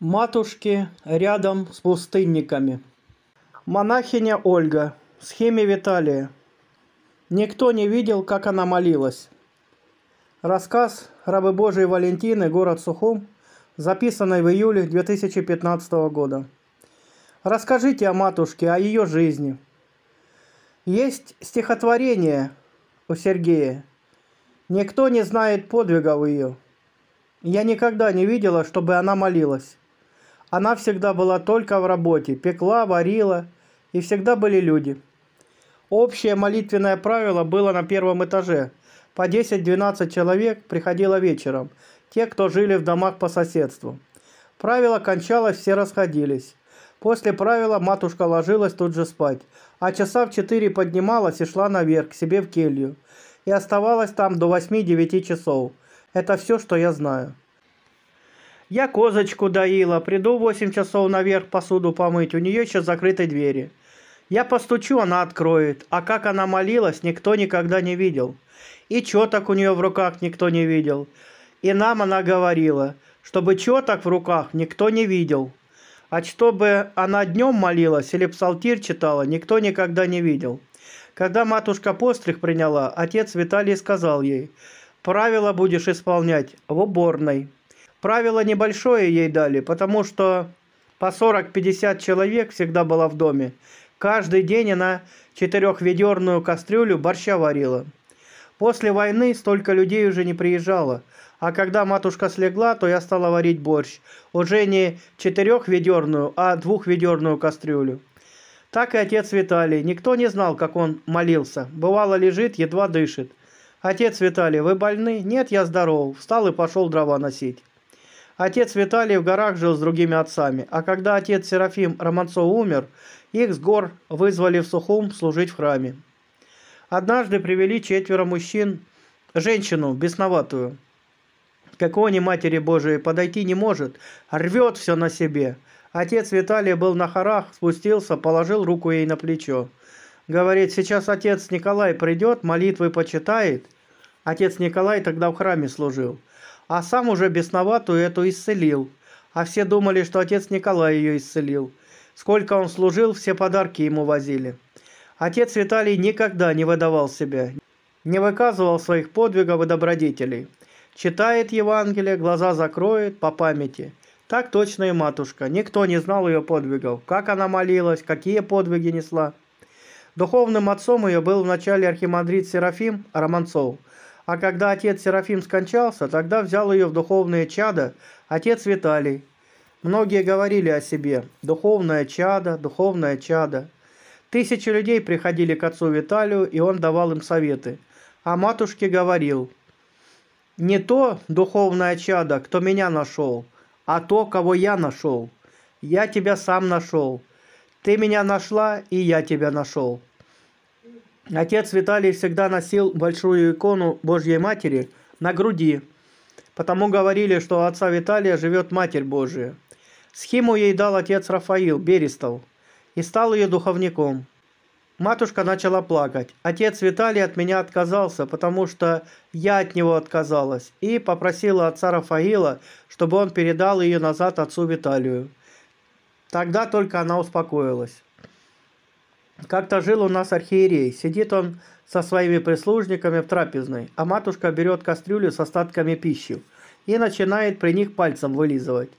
Матушки рядом с пустынниками. Монахиня Ольга. схеме Виталия. Никто не видел, как она молилась. Рассказ рабы Божией Валентины «Город Сухум», записанный в июле 2015 года. Расскажите о матушке, о ее жизни. Есть стихотворение у Сергея. Никто не знает подвигов ее. Я никогда не видела, чтобы она молилась. Она всегда была только в работе, пекла, варила, и всегда были люди. Общее молитвенное правило было на первом этаже. По 10-12 человек приходило вечером, те, кто жили в домах по соседству. Правило кончалось, все расходились. После правила матушка ложилась тут же спать, а часа в четыре поднималась и шла наверх, к себе в келью, и оставалась там до 8-9 часов. Это все, что я знаю. Я козочку доила, приду в 8 часов наверх посуду помыть, у нее еще закрыты двери. Я постучу, она откроет, а как она молилась, никто никогда не видел. И чёток у нее в руках никто не видел. И нам она говорила, чтобы чёток в руках никто не видел. А чтобы она днем молилась или псалтирь читала, никто никогда не видел. Когда матушка пострих приняла, отец Виталий сказал ей, «Правила будешь исполнять в уборной». Правило небольшое ей дали, потому что по 40-50 человек всегда была в доме. Каждый день она четырехведерную кастрюлю борща варила. После войны столько людей уже не приезжало. А когда матушка слегла, то я стала варить борщ. Уже не четырехведерную, а двухведерную кастрюлю. Так и отец Виталий. Никто не знал, как он молился. Бывало, лежит, едва дышит. «Отец Виталий, вы больны?» «Нет, я здоров». Встал и пошел дрова носить. Отец Виталий в горах жил с другими отцами, а когда отец Серафим Романцов умер, их с гор вызвали в Сухум служить в храме. Однажды привели четверо мужчин, женщину бесноватую. какого они матери Божией подойти не может, рвет все на себе. Отец Виталий был на хорах, спустился, положил руку ей на плечо. Говорит, сейчас отец Николай придет, молитвы почитает. Отец Николай тогда в храме служил – а сам уже бесноватую эту исцелил. А все думали, что отец Николай ее исцелил. Сколько он служил, все подарки ему возили. Отец Виталий никогда не выдавал себя, не выказывал своих подвигов и добродетелей. Читает Евангелие, глаза закроет по памяти. Так точно и матушка. Никто не знал ее подвигов, как она молилась, какие подвиги несла. Духовным отцом ее был вначале архимандрит Серафим Романцов – а когда отец Серафим скончался, тогда взял ее в духовное чадо отец Виталий. Многие говорили о себе «духовное чадо, духовное чадо». Тысячи людей приходили к отцу Виталию, и он давал им советы. А матушке говорил «Не то духовное чадо, кто меня нашел, а то, кого я нашел. Я тебя сам нашел. Ты меня нашла, и я тебя нашел». Отец Виталий всегда носил большую икону Божьей Матери на груди, потому говорили, что у отца Виталия живет Матерь Божия. Схему ей дал отец Рафаил Берестов и стал ее духовником. Матушка начала плакать. Отец Виталий от меня отказался, потому что я от него отказалась, и попросила отца Рафаила, чтобы он передал ее назад отцу Виталию. Тогда только она успокоилась. Как-то жил у нас архиерей. Сидит он со своими прислужниками в трапезной, а матушка берет кастрюлю с остатками пищи и начинает при них пальцем вылизывать.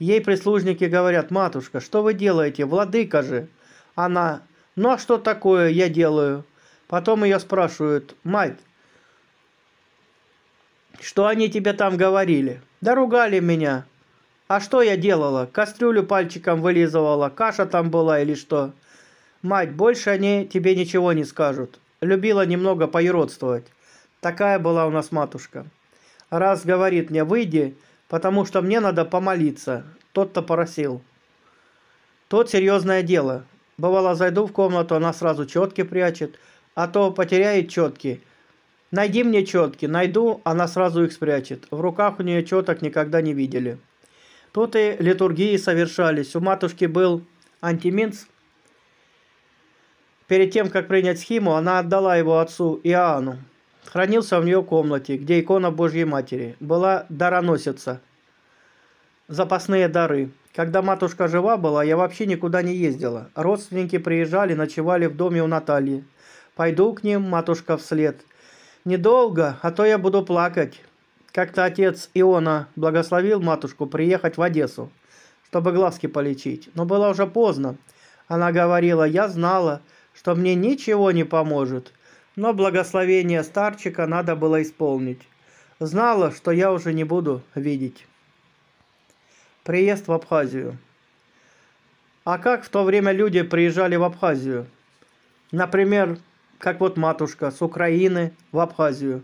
Ей прислужники говорят, «Матушка, что вы делаете? Владыка же!» Она, «Ну а что такое я делаю?» Потом ее спрашивают, «Мать, что они тебе там говорили?» «Да ругали меня!» «А что я делала? Кастрюлю пальчиком вылизывала? Каша там была или что?» Мать, больше они тебе ничего не скажут. Любила немного поиродствовать. Такая была у нас матушка. Раз говорит мне, выйди, потому что мне надо помолиться. Тот-то поросил. Тот серьезное дело. Бывало, зайду в комнату, она сразу четки прячет, а то потеряет четки. Найди мне четки, найду, она сразу их спрячет. В руках у нее четок никогда не видели. Тут и литургии совершались. У матушки был антиминс. Перед тем, как принять схему, она отдала его отцу Иоанну. Хранился в нее комнате, где икона Божьей Матери. Была дароносица. Запасные дары. Когда матушка жива была, я вообще никуда не ездила. Родственники приезжали, ночевали в доме у Натальи. Пойду к ним, матушка, вслед. Недолго, а то я буду плакать. Как-то отец Иона благословил матушку приехать в Одессу, чтобы глазки полечить. Но было уже поздно. Она говорила, я знала, что мне ничего не поможет, но благословение старчика надо было исполнить. Знала, что я уже не буду видеть. Приезд в Абхазию. А как в то время люди приезжали в Абхазию? Например, как вот матушка с Украины в Абхазию.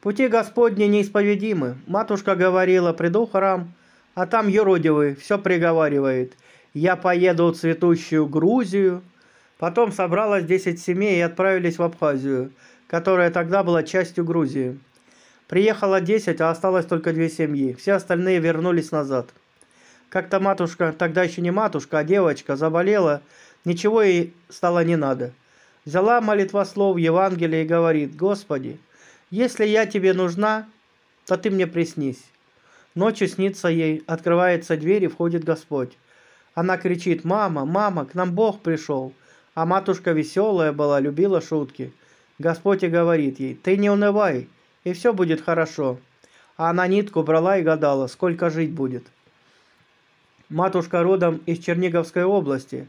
Пути Господни неисповедимы. Матушка говорила, приду в храм, а там юродивый все приговаривает. Я поеду в цветущую Грузию – Потом собралось 10 семей и отправились в Абхазию, которая тогда была частью Грузии. Приехало 10, а осталось только две семьи. Все остальные вернулись назад. Как-то матушка, тогда еще не матушка, а девочка, заболела, ничего ей стало не надо. Взяла молитва слов, Евангелие и говорит, «Господи, если я тебе нужна, то ты мне приснись». Ночью снится ей, открывается дверь и входит Господь. Она кричит, «Мама, мама, к нам Бог пришел!» А матушка веселая была, любила шутки. Господь и говорит ей, ты не унывай, и все будет хорошо. А она нитку брала и гадала, сколько жить будет. Матушка родом из Черниговской области,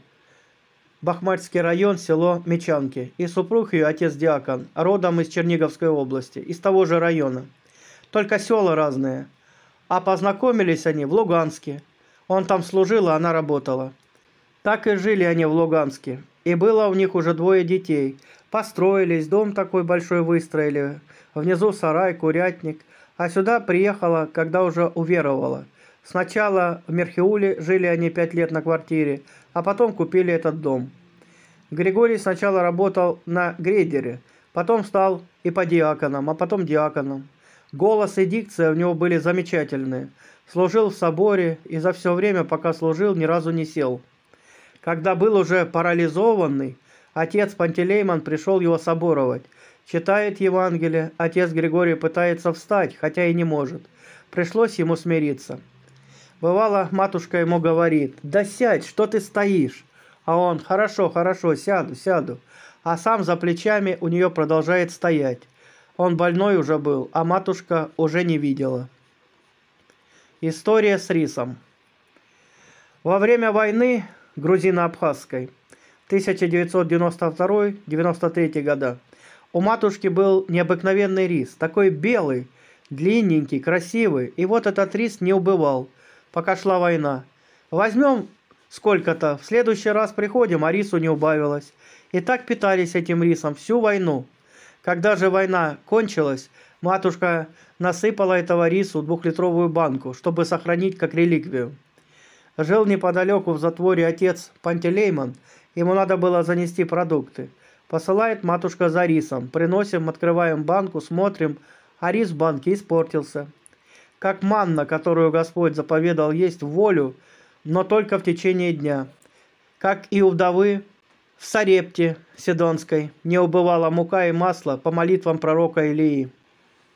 Бахмальский район, село Мечанки. И супруг ее, отец Диакон, родом из Черниговской области, из того же района. Только села разные. А познакомились они в Луганске. Он там служил, а она работала. Так и жили они в Луганске. И было у них уже двое детей. Построились, дом такой большой выстроили. Внизу сарай, курятник. А сюда приехала, когда уже уверовала. Сначала в Мерхиуле жили они пять лет на квартире, а потом купили этот дом. Григорий сначала работал на грейдере, потом стал и по диаконам, а потом диаконом. Голос и дикция у него были замечательные. Служил в соборе и за все время, пока служил, ни разу не сел. Когда был уже парализованный, отец Пантелеймон пришел его соборовать. Читает Евангелие, отец Григорий пытается встать, хотя и не может. Пришлось ему смириться. Бывало, матушка ему говорит, «Да сядь, что ты стоишь?» А он, «Хорошо, хорошо, сяду, сяду». А сам за плечами у нее продолжает стоять. Он больной уже был, а матушка уже не видела. История с рисом. Во время войны грузино-абхазской 1992-93 года. У матушки был необыкновенный рис, такой белый, длинненький, красивый, и вот этот рис не убывал, пока шла война. Возьмем сколько-то, в следующий раз приходим, а рису не убавилось. И так питались этим рисом всю войну. Когда же война кончилась, матушка насыпала этого рису двухлитровую банку, чтобы сохранить как реликвию. Жил неподалеку в затворе отец Пантелейман, ему надо было занести продукты. Посылает матушка за рисом, приносим, открываем банку, смотрим, а рис в банке испортился. Как манна, которую Господь заповедал есть волю, но только в течение дня. Как и у вдовы в Сарепте Сидонской не убывала мука и масло по молитвам пророка Илии.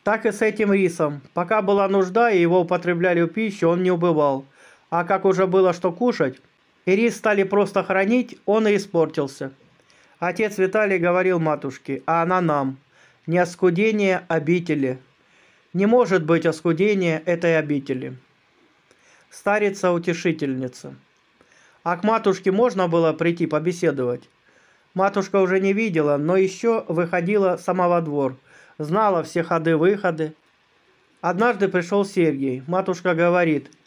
Так и с этим рисом. Пока была нужда и его употребляли в пищу, он не убывал – а как уже было что кушать, и рис стали просто хранить, он и испортился. Отец Виталий говорил матушке, а она нам, не оскудение обители. Не может быть оскудение этой обители. Старица-утешительница. А к матушке можно было прийти побеседовать? Матушка уже не видела, но еще выходила сама во двор, знала все ходы-выходы. Однажды пришел Сергей. Матушка говорит –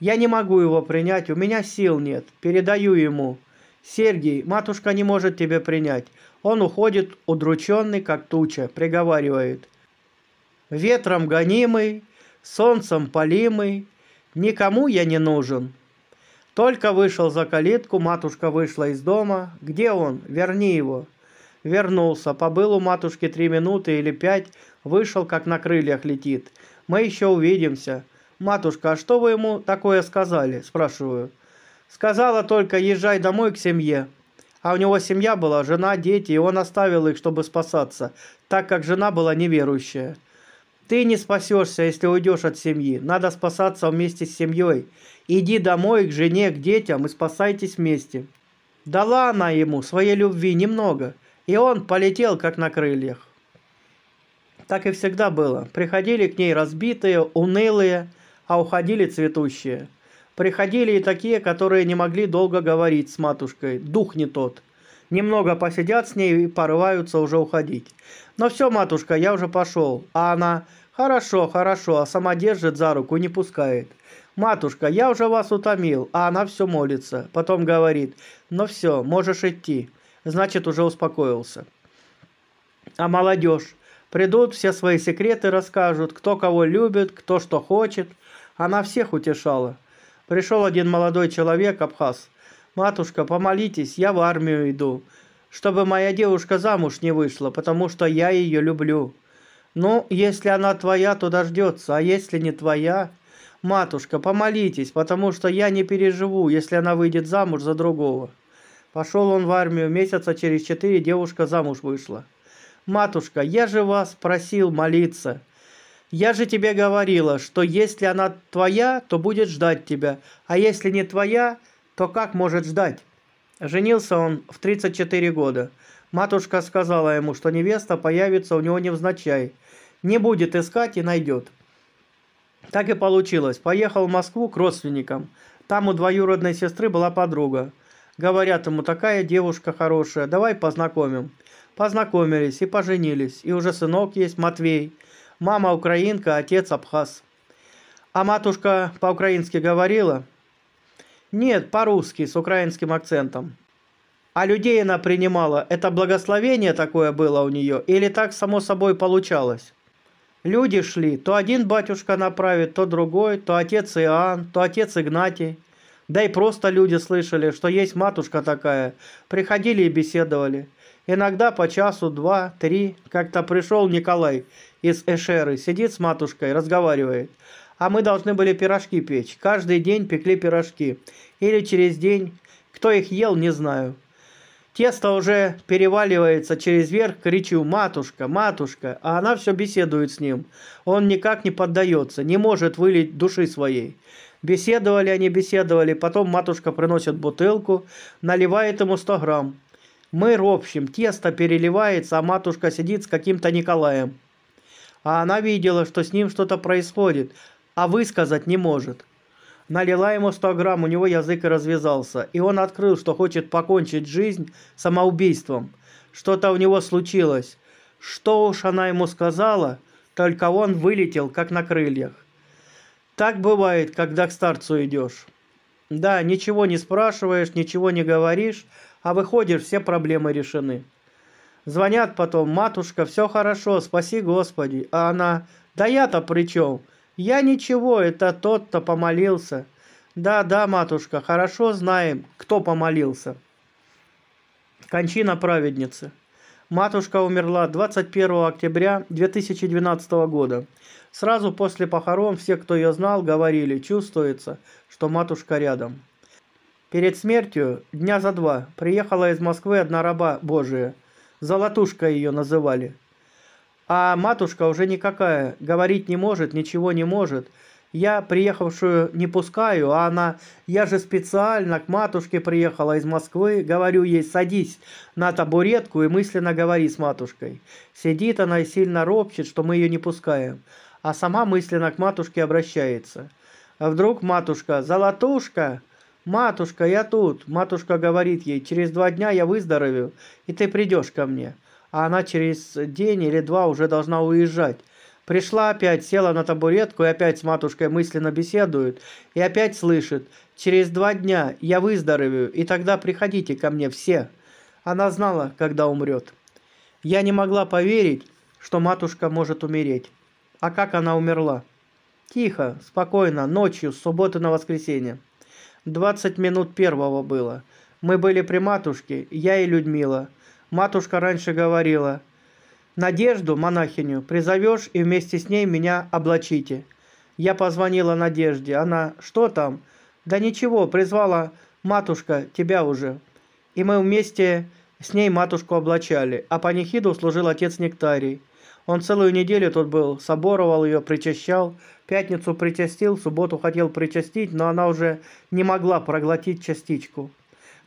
я не могу его принять, у меня сил нет. Передаю ему. Сергей, матушка не может тебя принять. Он уходит, удрученный, как туча, приговаривает. Ветром гонимый, солнцем полимый, никому я не нужен. Только вышел за калитку, матушка вышла из дома. Где он? Верни его. Вернулся, побыл у матушки три минуты или пять, вышел, как на крыльях летит. Мы еще увидимся. «Матушка, а что вы ему такое сказали?» – спрашиваю. «Сказала только, езжай домой к семье». А у него семья была, жена, дети, и он оставил их, чтобы спасаться, так как жена была неверующая. Ты не спасешься, если уйдешь от семьи. Надо спасаться вместе с семьей. Иди домой к жене, к детям и спасайтесь вместе. Дала она ему своей любви немного, и он полетел, как на крыльях. Так и всегда было. Приходили к ней разбитые, унылые, а уходили цветущие. Приходили и такие, которые не могли долго говорить с матушкой, дух не тот. Немного посидят с ней и порываются уже уходить. Но все, матушка, я уже пошел. А она, хорошо, хорошо, а сама держит за руку, и не пускает. «Матушка, я уже вас утомил», а она все молится. Потом говорит, «Ну все, можешь идти». Значит, уже успокоился. А молодежь? Придут, все свои секреты расскажут, кто кого любит, кто что хочет – она всех утешала. Пришел один молодой человек, Абхаз. «Матушка, помолитесь, я в армию иду, чтобы моя девушка замуж не вышла, потому что я ее люблю». «Ну, если она твоя, то дождется, а если не твоя...» «Матушка, помолитесь, потому что я не переживу, если она выйдет замуж за другого». Пошел он в армию, месяца через четыре девушка замуж вышла. «Матушка, я же вас просил молиться. Я же тебе говорила, что если она твоя, то будет ждать тебя, а если не твоя, то как может ждать? Женился он в 34 года. Матушка сказала ему, что невеста появится у него невзначай. Не будет искать и найдет. Так и получилось. Поехал в Москву к родственникам. Там у двоюродной сестры была подруга. Говорят ему, такая девушка хорошая, давай познакомим. Познакомились и поженились. И уже сынок есть, Матвей – Мама украинка, отец абхаз. А матушка по-украински говорила? Нет, по-русски, с украинским акцентом. А людей она принимала, это благословение такое было у нее, или так само собой получалось? Люди шли, то один батюшка направит, то другой, то отец Иоанн, то отец Игнатий. Да и просто люди слышали, что есть матушка такая. Приходили и беседовали. Иногда по часу, два, три. Как-то пришел Николай из Эшеры, сидит с матушкой, разговаривает. А мы должны были пирожки печь. Каждый день пекли пирожки. Или через день. Кто их ел, не знаю. Тесто уже переваливается через верх, кричу «Матушка, матушка!», а она все беседует с ним. Он никак не поддается, не может вылить души своей. Беседовали они, беседовали, потом матушка приносит бутылку, наливает ему 100 грамм. Мы ропщем, тесто переливается, а матушка сидит с каким-то Николаем. А она видела, что с ним что-то происходит, а высказать не может. Налила ему 100 грамм, у него язык и развязался. И он открыл, что хочет покончить жизнь самоубийством. Что-то у него случилось. Что уж она ему сказала, только он вылетел, как на крыльях. Так бывает, когда к старцу идешь. Да, ничего не спрашиваешь, ничего не говоришь, а выходишь, все проблемы решены. Звонят потом, матушка, все хорошо, спаси Господи. А она, да я-то при чем? Я ничего, это тот-то помолился. Да, да, матушка, хорошо знаем, кто помолился. Кончина праведницы. Матушка умерла 21 октября 2012 года. Сразу после похорон все, кто ее знал, говорили, чувствуется, что матушка рядом. Перед смертью, дня за два, приехала из Москвы одна раба Божия. Золотушка ее называли. А матушка уже никакая, говорить не может, ничего не может. Я приехавшую не пускаю, а она... Я же специально к матушке приехала из Москвы. Говорю ей, садись на табуретку и мысленно говори с матушкой. Сидит она и сильно ропчет, что мы ее не пускаем. А сама мысленно к матушке обращается. А вдруг матушка, золотушка, «Матушка, я тут!» Матушка говорит ей, «Через два дня я выздоровею, и ты придешь ко мне». А она через день или два уже должна уезжать. Пришла опять, села на табуретку и опять с матушкой мысленно беседует. И опять слышит, «Через два дня я выздоровею, и тогда приходите ко мне все». Она знала, когда умрет. Я не могла поверить, что матушка может умереть. А как она умерла? Тихо, спокойно, ночью, с субботы на воскресенье. 20 минут первого было. Мы были при матушке, я и Людмила. Матушка раньше говорила, «Надежду, монахиню, призовешь и вместе с ней меня облачите». Я позвонила Надежде, она, «Что там?» «Да ничего, призвала матушка тебя уже». И мы вместе с ней матушку облачали, а панихиду служил отец Нектарий. Он целую неделю тут был, соборовал ее, причащал. Пятницу причастил, субботу хотел причастить, но она уже не могла проглотить частичку.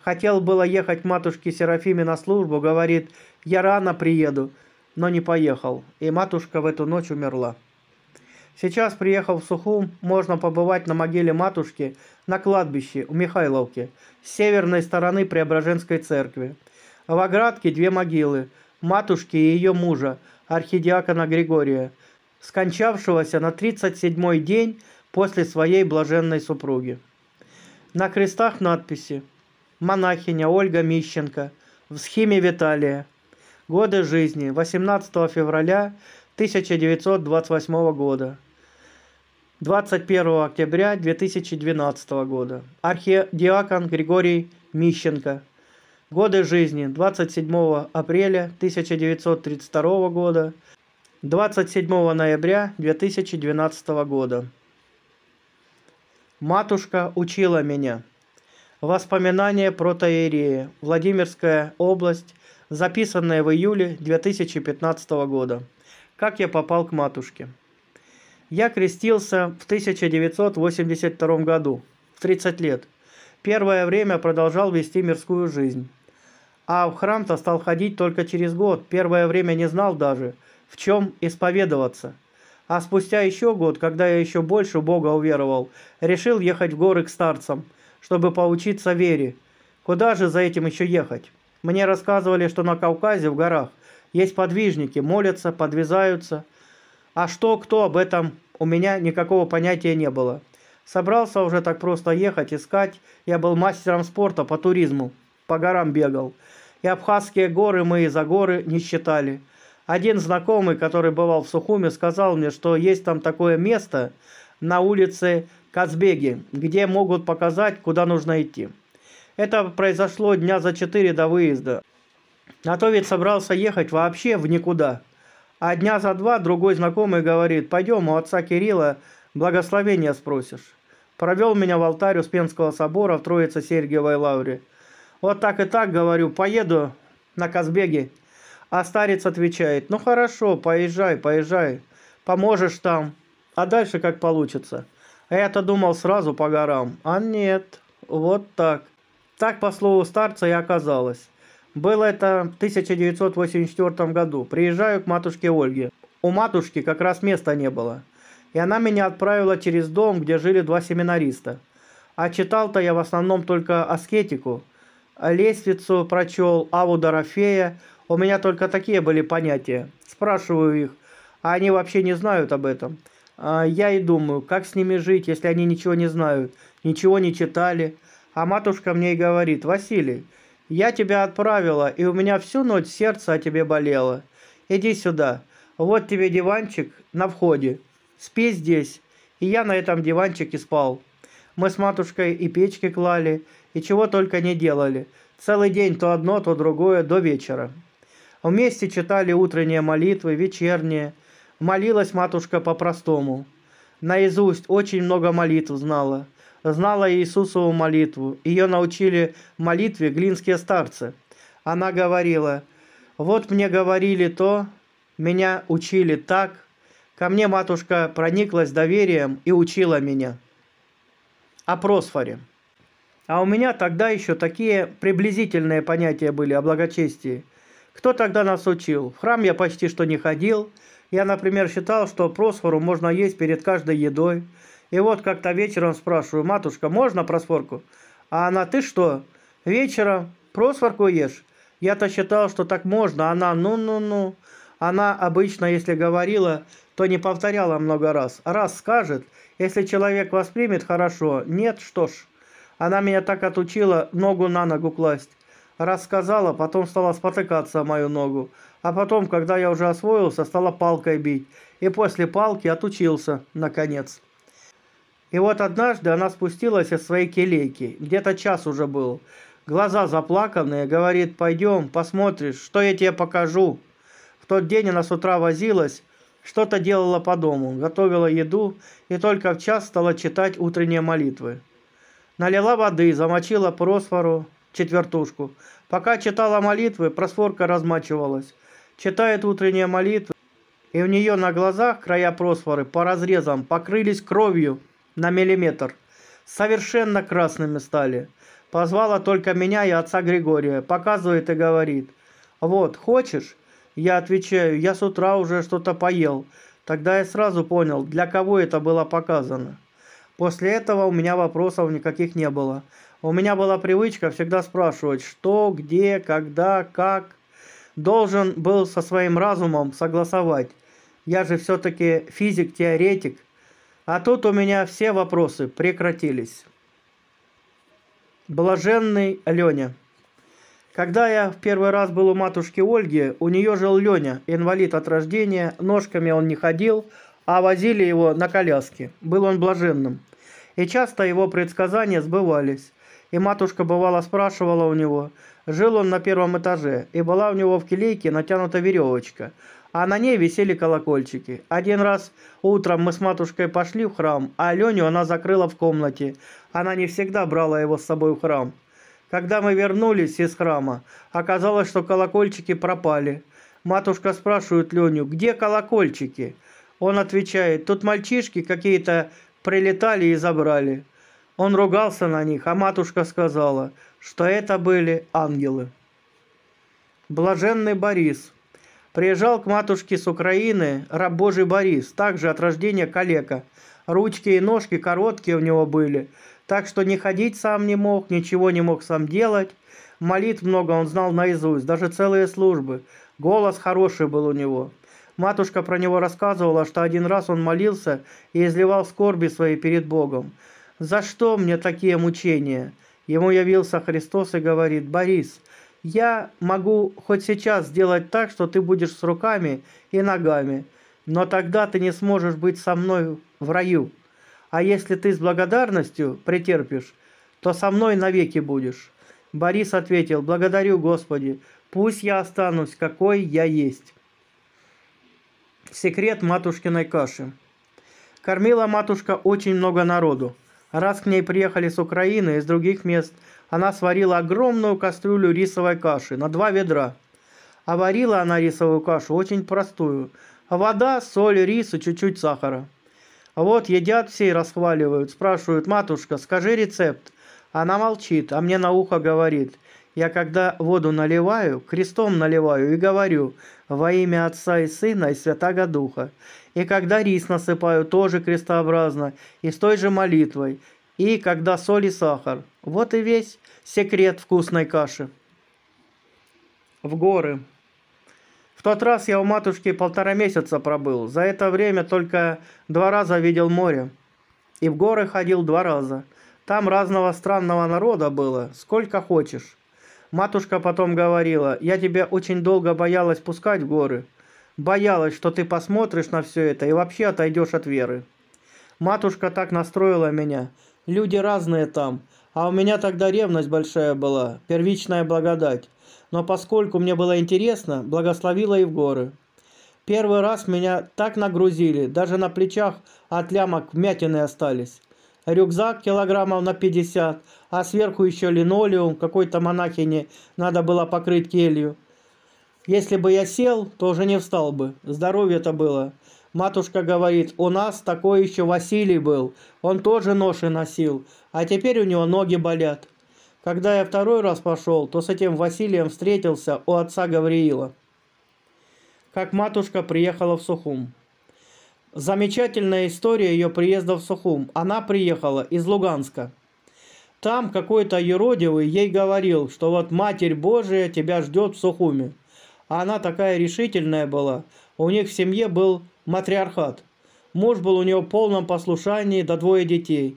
Хотел было ехать матушке Серафиме на службу, говорит, я рано приеду, но не поехал. И матушка в эту ночь умерла. Сейчас, приехав в Сухум, можно побывать на могиле матушки на кладбище у Михайловки с северной стороны Преображенской церкви. В Оградке две могилы – матушки и ее мужа, архидиакона Григория, скончавшегося на 37-й день после своей блаженной супруги. На крестах надписи «Монахиня Ольга Мищенко», «В схеме Виталия», «Годы жизни», 18 февраля 1928 года, 21 октября 2012 года, архидиакон Григорий Мищенко – Годы жизни 27 апреля 1932 года, 27 ноября 2012 года. Матушка учила меня. Воспоминания протоиерея. Владимирская область, записанное в июле 2015 года. Как я попал к матушке. Я крестился в 1982 году, в 30 лет. Первое время продолжал вести мирскую жизнь а в храм-то стал ходить только через год, первое время не знал даже, в чем исповедоваться. А спустя еще год, когда я еще больше Бога уверовал, решил ехать в горы к старцам, чтобы поучиться вере. Куда же за этим еще ехать? Мне рассказывали, что на Кавказе, в горах, есть подвижники, молятся, подвязаются. А что, кто об этом, у меня никакого понятия не было. Собрался уже так просто ехать, искать. Я был мастером спорта по туризму, по горам бегал и Абхазские горы мы и за горы не считали. Один знакомый, который бывал в Сухуме, сказал мне, что есть там такое место на улице Казбеги, где могут показать, куда нужно идти. Это произошло дня за четыре до выезда. А то ведь собрался ехать вообще в никуда. А дня за два другой знакомый говорит, пойдем у отца Кирилла благословения спросишь. Провел меня в алтарь Успенского собора в Троице-Сергиевой лавре – вот так и так, говорю, поеду на Казбеге. А старец отвечает, ну хорошо, поезжай, поезжай, поможешь там. А дальше как получится. А я-то думал сразу по горам. А нет, вот так. Так, по слову старца, и оказалось. Было это в 1984 году. Приезжаю к матушке Ольге. У матушки как раз места не было. И она меня отправила через дом, где жили два семинариста. А читал-то я в основном только аскетику, лестницу прочел, Аву Дорофея. У меня только такие были понятия. Спрашиваю их, а они вообще не знают об этом. А, я и думаю, как с ними жить, если они ничего не знают, ничего не читали. А матушка мне и говорит, Василий, я тебя отправила, и у меня всю ночь сердце о тебе болело. Иди сюда, вот тебе диванчик на входе. Спи здесь. И я на этом диванчике спал. Мы с матушкой и печки клали, и чего только не делали. Целый день то одно, то другое, до вечера. Вместе читали утренние молитвы, вечерние. Молилась матушка по-простому. Наизусть очень много молитв знала. Знала Иисусову молитву. Ее научили молитве глинские старцы. Она говорила, «Вот мне говорили то, меня учили так, Ко мне матушка прониклась доверием и учила меня. О просфоре. А у меня тогда еще такие приблизительные понятия были о благочестии. Кто тогда нас учил? В храм я почти что не ходил. Я, например, считал, что просфору можно есть перед каждой едой. И вот как-то вечером спрашиваю, матушка, можно просфорку? А она, ты что, вечером просфорку ешь? Я-то считал, что так можно. Она, ну-ну-ну. Она обычно, если говорила, то не повторяла много раз. Раз скажет, если человек воспримет, хорошо. Нет, что ж. Она меня так отучила ногу на ногу класть. Рассказала, потом стала спотыкаться о мою ногу. А потом, когда я уже освоился, стала палкой бить. И после палки отучился, наконец. И вот однажды она спустилась из своей келейки. Где-то час уже был. Глаза заплаканные, говорит, пойдем, посмотришь, что я тебе покажу. В тот день она с утра возилась, что-то делала по дому, готовила еду и только в час стала читать утренние молитвы. Налила воды, замочила просфору, четвертушку. Пока читала молитвы, просфорка размачивалась. Читает утренние молитвы, и у нее на глазах края просфоры по разрезам покрылись кровью на миллиметр. Совершенно красными стали. Позвала только меня и отца Григория. Показывает и говорит. «Вот, хочешь?» Я отвечаю, я с утра уже что-то поел. Тогда я сразу понял, для кого это было показано. После этого у меня вопросов никаких не было. У меня была привычка всегда спрашивать, что, где, когда, как. Должен был со своим разумом согласовать. Я же все-таки физик-теоретик. А тут у меня все вопросы прекратились. Блаженный Леня. Когда я в первый раз был у матушки Ольги, у нее жил Леня, инвалид от рождения, ножками он не ходил, а возили его на коляске. Был он блаженным. И часто его предсказания сбывались. И матушка бывало спрашивала у него, жил он на первом этаже, и была у него в келейке натянута веревочка, а на ней висели колокольчики. Один раз утром мы с матушкой пошли в храм, а Леню она закрыла в комнате. Она не всегда брала его с собой в храм. Когда мы вернулись из храма, оказалось, что колокольчики пропали. Матушка спрашивает Леню, где колокольчики? Он отвечает, тут мальчишки какие-то прилетали и забрали. Он ругался на них, а матушка сказала, что это были ангелы. Блаженный Борис. Приезжал к матушке с Украины раб Божий Борис, также от рождения калека. Ручки и ножки короткие у него были, так что не ходить сам не мог, ничего не мог сам делать. Молитв много он знал наизусть, даже целые службы. Голос хороший был у него. Матушка про него рассказывала, что один раз он молился и изливал скорби свои перед Богом. «За что мне такие мучения?» Ему явился Христос и говорит, «Борис, я могу хоть сейчас сделать так, что ты будешь с руками и ногами, но тогда ты не сможешь быть со мной в раю. А если ты с благодарностью претерпишь, то со мной навеки будешь». Борис ответил, «Благодарю, Господи, пусть я останусь, какой я есть». Секрет матушкиной каши. Кормила матушка очень много народу. Раз к ней приехали с Украины и из других мест, она сварила огромную кастрюлю рисовой каши на два ведра. А варила она рисовую кашу очень простую. Вода, соль, рис и чуть-чуть сахара. Вот едят все и расхваливают. Спрашивают, матушка, скажи рецепт. Она молчит, а мне на ухо говорит. Я когда воду наливаю, крестом наливаю и говорю «Во имя Отца и Сына и Святаго Духа». И когда рис насыпаю, тоже крестообразно и с той же молитвой. И когда соль и сахар. Вот и весь секрет вкусной каши. В горы. В тот раз я у матушки полтора месяца пробыл. За это время только два раза видел море. И в горы ходил два раза. Там разного странного народа было, сколько хочешь. Матушка потом говорила, я тебя очень долго боялась пускать в горы. Боялась, что ты посмотришь на все это и вообще отойдешь от веры. Матушка так настроила меня. Люди разные там, а у меня тогда ревность большая была, первичная благодать. Но поскольку мне было интересно, благословила и в горы. Первый раз меня так нагрузили, даже на плечах от лямок вмятины остались рюкзак килограммов на 50, а сверху еще линолеум, какой-то монахине надо было покрыть келью. Если бы я сел, то уже не встал бы, здоровье-то было. Матушка говорит, у нас такой еще Василий был, он тоже ноши носил, а теперь у него ноги болят. Когда я второй раз пошел, то с этим Василием встретился у отца Гавриила. Как матушка приехала в Сухум. Замечательная история ее приезда в Сухум. Она приехала из Луганска. Там какой-то юродивый ей говорил, что вот Матерь Божия тебя ждет в Сухуме. А она такая решительная была. У них в семье был матриархат. Муж был у нее в полном послушании, до да двое детей.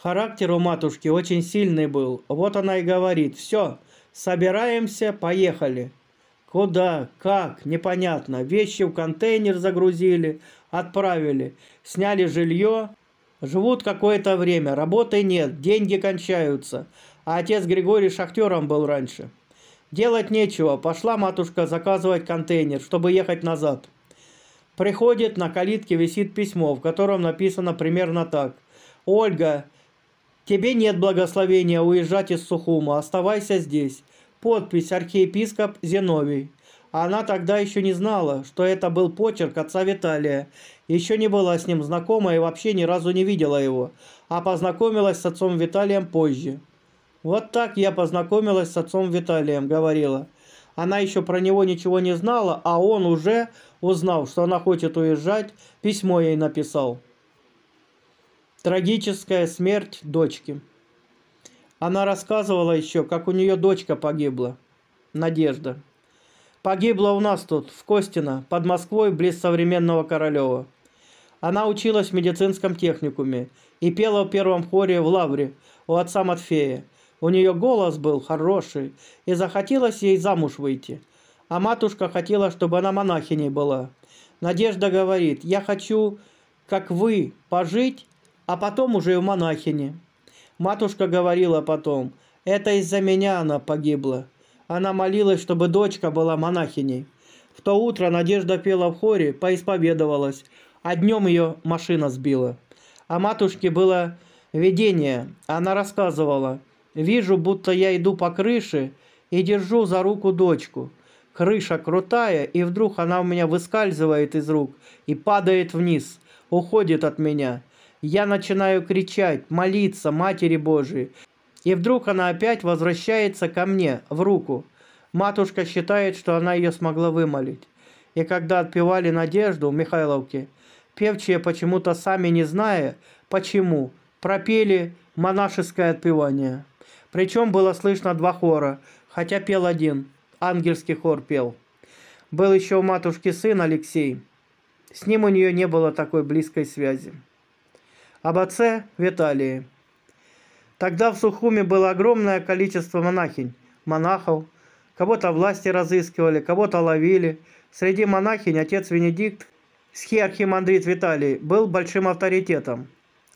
Характер у матушки очень сильный был. Вот она и говорит, все, собираемся, поехали. Куда? Как? Непонятно. Вещи в контейнер загрузили, отправили, сняли жилье. Живут какое-то время, работы нет, деньги кончаются. А отец Григорий шахтером был раньше. Делать нечего, пошла матушка заказывать контейнер, чтобы ехать назад. Приходит, на калитке висит письмо, в котором написано примерно так. «Ольга, тебе нет благословения уезжать из Сухума, оставайся здесь подпись «Архиепископ Зиновий». Она тогда еще не знала, что это был почерк отца Виталия, еще не была с ним знакома и вообще ни разу не видела его, а познакомилась с отцом Виталием позже. «Вот так я познакомилась с отцом Виталием», — говорила. Она еще про него ничего не знала, а он уже, узнав, что она хочет уезжать, письмо ей написал. Трагическая смерть дочки. Она рассказывала еще, как у нее дочка погибла. Надежда. Погибла у нас тут, в Костино, под Москвой, близ современного Королева. Она училась в медицинском техникуме и пела в первом хоре в Лавре у отца Матфея. У нее голос был хороший, и захотелось ей замуж выйти. А матушка хотела, чтобы она монахиней была. Надежда говорит, я хочу, как вы, пожить, а потом уже в монахине. Матушка говорила потом, это из-за меня она погибла. Она молилась, чтобы дочка была монахиней. В то утро Надежда пела в хоре, поисповедовалась, а днем ее машина сбила. А матушке было видение, она рассказывала, «Вижу, будто я иду по крыше и держу за руку дочку. Крыша крутая, и вдруг она у меня выскальзывает из рук и падает вниз, уходит от меня. Я начинаю кричать, молиться Матери Божией. И вдруг она опять возвращается ко мне, в руку. Матушка считает, что она ее смогла вымолить. И когда отпевали Надежду у Михайловки, певчие почему-то сами не зная, почему, пропели монашеское отпевание. Причем было слышно два хора, хотя пел один, ангельский хор пел. Был еще у матушки сын Алексей. С ним у нее не было такой близкой связи об отце Виталии. Тогда в Сухуме было огромное количество монахинь, монахов. Кого-то власти разыскивали, кого-то ловили. Среди монахинь отец Венедикт, схиархимандрит Виталий, был большим авторитетом.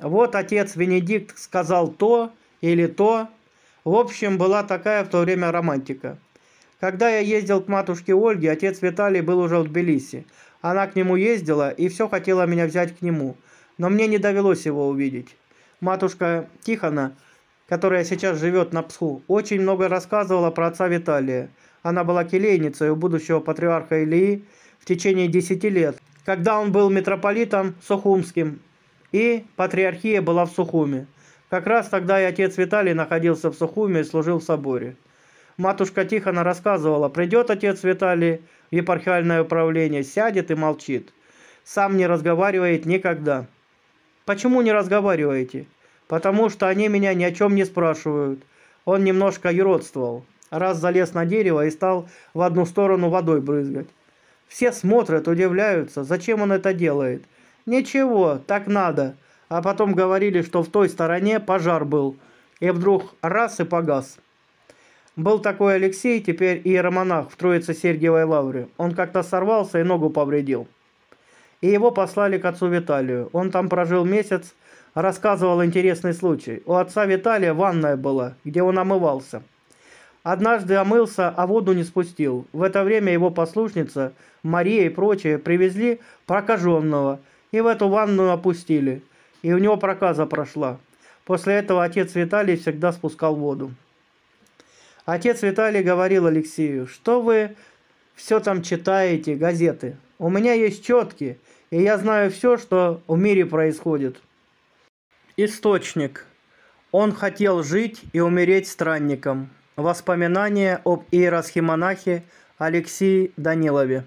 Вот отец Венедикт сказал то или то. В общем, была такая в то время романтика. Когда я ездил к матушке Ольге, отец Виталий был уже в Тбилиси. Она к нему ездила и все хотела меня взять к нему – но мне не довелось его увидеть. Матушка Тихона, которая сейчас живет на ПСУ, очень много рассказывала про отца Виталия. Она была келейницей у будущего патриарха Илии в течение 10 лет, когда он был митрополитом Сухумским, и патриархия была в Сухуме. Как раз тогда и отец Виталий находился в Сухуме и служил в соборе. Матушка Тихона рассказывала, придет отец Виталий в епархиальное управление, сядет и молчит. Сам не разговаривает никогда. «Почему не разговариваете?» «Потому что они меня ни о чем не спрашивают». Он немножко юродствовал. Раз залез на дерево и стал в одну сторону водой брызгать. Все смотрят, удивляются, зачем он это делает. «Ничего, так надо». А потом говорили, что в той стороне пожар был. И вдруг раз и погас. Был такой Алексей, теперь иеромонах в Троице-Сергиевой лавре. Он как-то сорвался и ногу повредил и его послали к отцу Виталию. Он там прожил месяц, рассказывал интересный случай. У отца Виталия ванная была, где он омывался. Однажды омылся, а воду не спустил. В это время его послушница, Мария и прочие привезли прокаженного и в эту ванну опустили. И у него проказа прошла. После этого отец Виталий всегда спускал воду. Отец Виталий говорил Алексею, что вы все там читаете, газеты. У меня есть четки, и я знаю все, что в мире происходит. Источник. Он хотел жить и умереть странником. Воспоминания об иеросхимонахе Алексее Данилове.